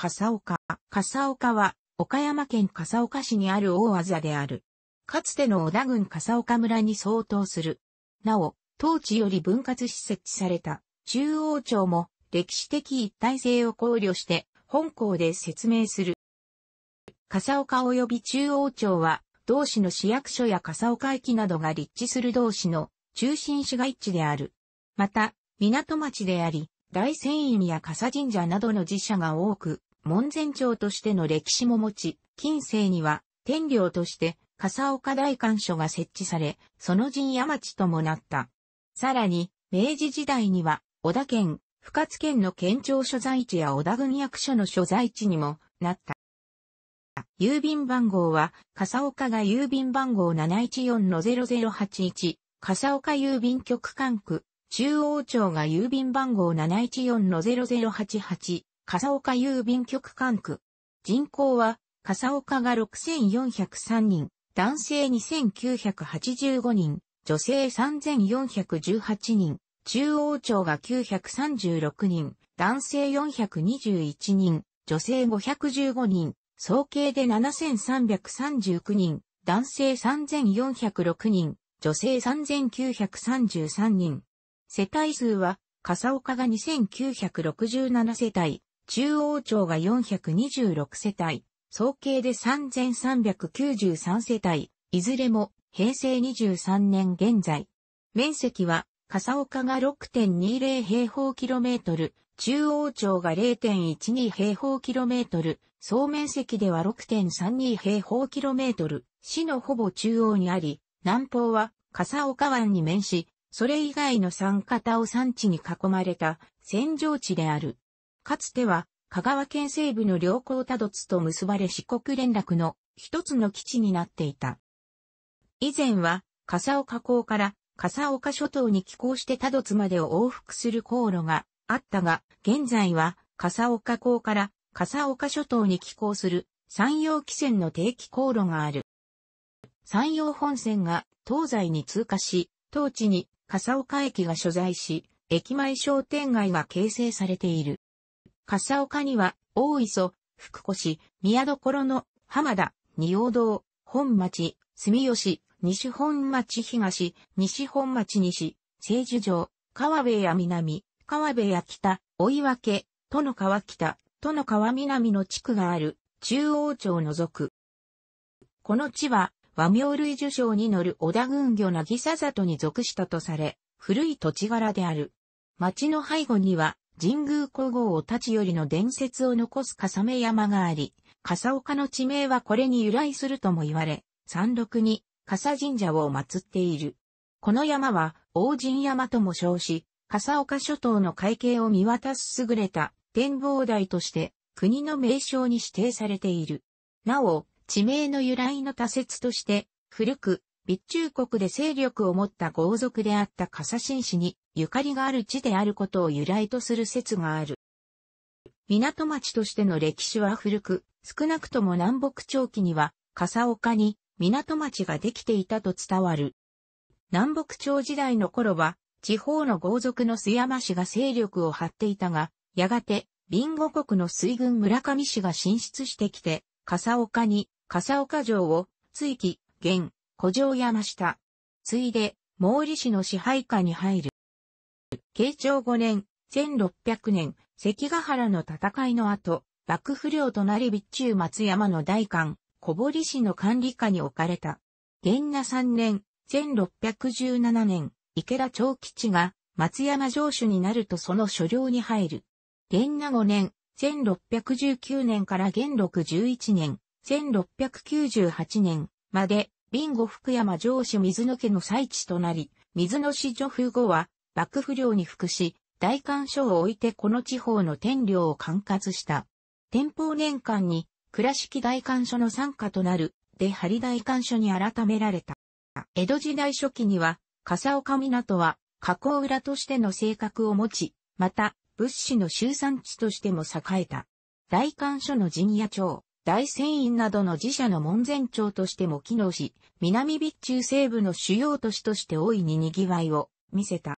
笠岡。笠岡は、岡山県笠岡市にある大技である。かつての小田郡笠岡村に相当する。なお、当地より分割施設された中央町も歴史的一体性を考慮して本校で説明する。笠岡及び中央町は同市の市役所や笠岡駅などが立地する同市の中心市街地である。また、港町であり、大仙院や笠神社などの寺社が多く、門前町としての歴史も持ち、近世には天領として笠岡大官所が設置され、その陣屋町ともなった。さらに、明治時代には、小田県、深津県の県庁所在地や小田郡役所の所在地にもなった。郵便番号は、笠岡が郵便番号714-0081、笠岡郵便局管区、中央庁が郵便番号714-0088、笠岡郵便局管区。人口は、笠岡が6403人、男性2985人、女性3418人、中央町が936人、男性421人、女性515人、総計で7339人、男性3406人、女性3933人。世帯数は、笠岡が2967世帯、中央町が426世帯、総計で3393世帯、いずれも平成23年現在。面積は、笠岡が6.20平方キロメートル、中央町が0.12平方キロメートル、総面積では6.32平方キロメートル、市のほぼ中央にあり、南方は笠岡湾に面し、それ以外の三方を山地に囲まれた扇状地である。かつては、香川県西部の良好多度津と結ばれ四国連絡の一つの基地になっていた。以前は、笠岡港から笠岡諸島に寄港して多度津までを往復する航路があったが、現在は笠岡港から笠岡諸島に寄港する山陽汽船の定期航路がある。山陽本線が東西に通過し、当地に笠岡駅が所在し、駅前商店街が形成されている。笠岡には、大磯、福越、宮所の、浜田、仁王堂、本町、住吉、西本町東、西本町西、聖樹城、川辺や南、川辺や北、追分、都の川北、都の川南の地区がある、中央町を除く。この地は、和名類受賞に乗る小田軍魚なぎさ里に属したとされ、古い土地柄である。町の背後には、神宮皇后を立ち寄りの伝説を残す笠目山があり、笠岡の地名はこれに由来するとも言われ、山麓に笠神社を祀っている。この山は王神山とも称し、笠岡諸島の海景を見渡す優れた展望台として国の名称に指定されている。なお、地名の由来の多説として、古く備中国で勢力を持った豪族であった笠新氏にゆかりがある地であることを由来とする説がある。港町としての歴史は古く、少なくとも南北朝期には、笠岡に港町ができていたと伝わる。南北朝時代の頃は、地方の豪族の須山氏が勢力を張っていたが、やがて、貧乏国の水軍村上氏が進出してきて、笠岡に、笠岡城を、追記、現、古城山下。ついで、毛利氏の支配下に入る。慶長5年、1600年、関ヶ原の戦いの後、幕府領となり備中松山の大官、小堀氏の管理下に置かれた。元那3年、1617年、池田長吉が松山城主になるとその所領に入る。元那5年、1619年から元禄11年、1698年までビンゴ福山城主水野家の祭地となり、水野市女風後は、幕府領に服し、大官所を置いてこの地方の天領を管轄した。天保年間に、倉敷大官所の傘下となる、で張大官所に改められた。江戸時代初期には、笠岡港は、河口裏としての性格を持ち、また、物資の集散地としても栄えた。大官所の陣屋町、大船院などの自社の門前町としても機能し、南備中西部の主要都市として大いに賑わいを見せた。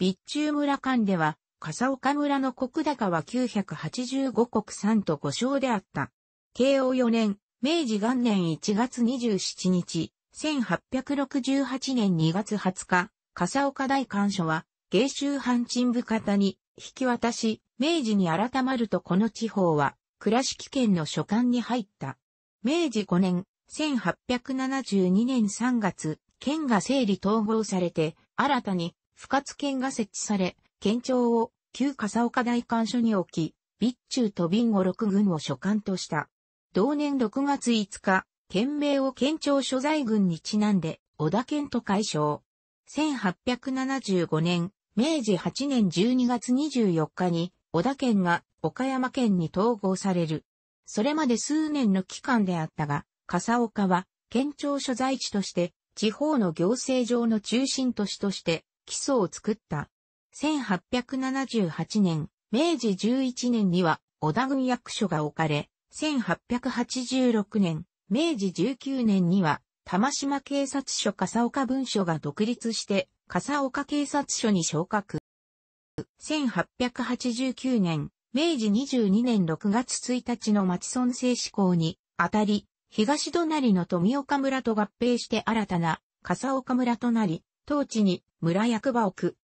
備中村間では、笠岡村の国高は985国産と5勝であった。慶応4年、明治元年1月27日、1868年2月20日、笠岡大官所は、芸州藩鎮部方に引き渡し、明治に改まるとこの地方は、倉敷県の所管に入った。明治5年、1872年3月、県が整理統合されて、新たに、深津県が設置され、県庁を旧笠岡大官所に置き、備中と備後六軍を所管とした。同年6月5日、県名を県庁所在軍にちなんで、小田県と解消。1875年、明治8年12月24日に、小田県が岡山県に統合される。それまで数年の期間であったが、笠岡は県庁所在地として地方の行政上の中心都市として基礎を作った。1878年、明治11年には小田郡役所が置かれ、1886年、明治19年には玉島警察署笠岡文書が独立して笠岡警察署に昇格。1889年、明治22年6月1日の町村制施行にあたり、東隣の富岡村と合併して新たな笠岡村となり、当地に村役場を置く。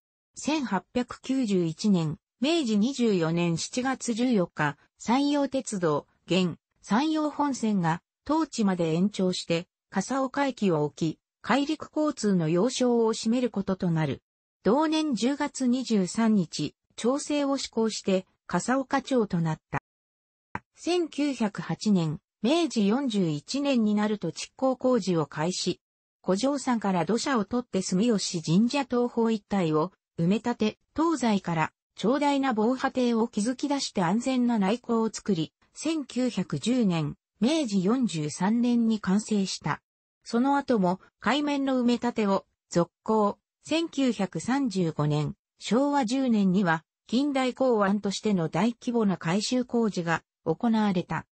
1891年、明治24年7月14日、山陽鉄道、現、山陽本線が当地まで延長して、笠岡駅を置き、海陸交通の要衝を占めることとなる。同年10月23日、調整を施行して、笠岡町となった。1908年、明治41年になると築工工事を開始。古城山から土砂を取って住吉神社東方一帯を埋め立て、東西から長大な防波堤を築き出して安全な内港を作り、1910年、明治43年に完成した。その後も海面の埋め立てを続行、1935年、昭和10年には近代港湾としての大規模な改修工事が行われた。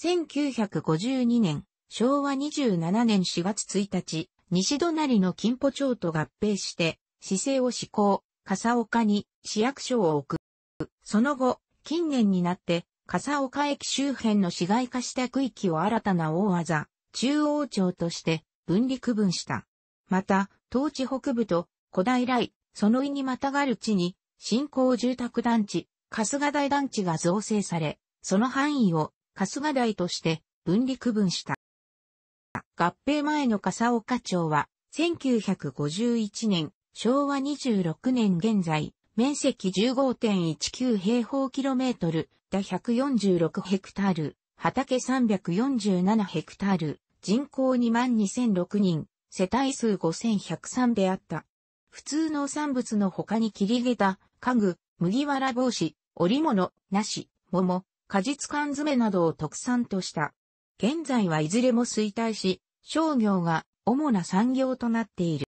1952年、昭和27年4月1日、西隣の金保町と合併して、市政を施行、笠岡に市役所を置く。その後、近年になって、笠岡駅周辺の市街化した区域を新たな大技、中央町として分離区分した。また、東地北部と小平井、その井にまたがる地に新興住宅団地、春日台団地が造成され、その範囲を春日台として分離区分した。合併前の笠岡町は、1951年、昭和26年現在、面積15.19平方キロメートル、だ146ヘクタール、畑347ヘクタール、人口2万2006人、世帯数5103であった。普通農産物の他に切り下駄、家具、麦わら帽子、織物、梨、桃、果実缶詰などを特産とした。現在はいずれも衰退し、商業が主な産業となっている。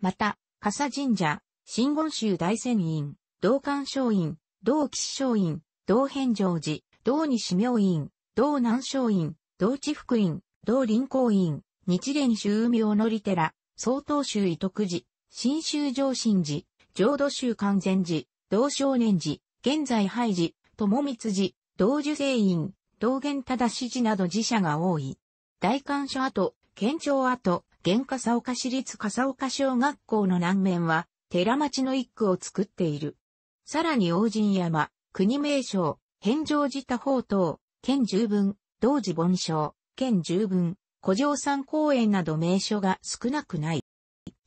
また、笠神社、新言宗大仙院、道館商院、道吉商院、道返上寺、道西明院、道南商院、道地福院、道林公院、日蓮宗明のり寺、総統宗伊徳寺、新州上新寺、浄土宗完全寺、道少年寺、現在廃寺、友光寺、道樹聖院、道元正寺など寺社が多い。大官所跡、県庁跡、現笠岡市立笠岡小学校の南面は、寺町の一区を作っている。さらに王神山、国名称、返上寺多宝等、県十分、道寺盆章、県十分、古城山公園など名所が少なくない。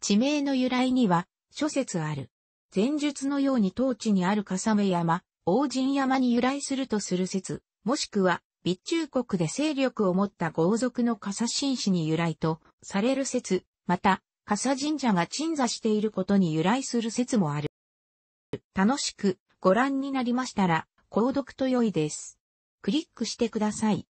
地名の由来には諸説ある。前述のように当地にある笠目山、王神山に由来するとする説、もしくは、備中国で勢力を持った豪族の笠紳士に由来とされる説、また、笠神社が鎮座していることに由来する説もある。楽しくご覧になりましたら、購読と良いです。クリックしてください。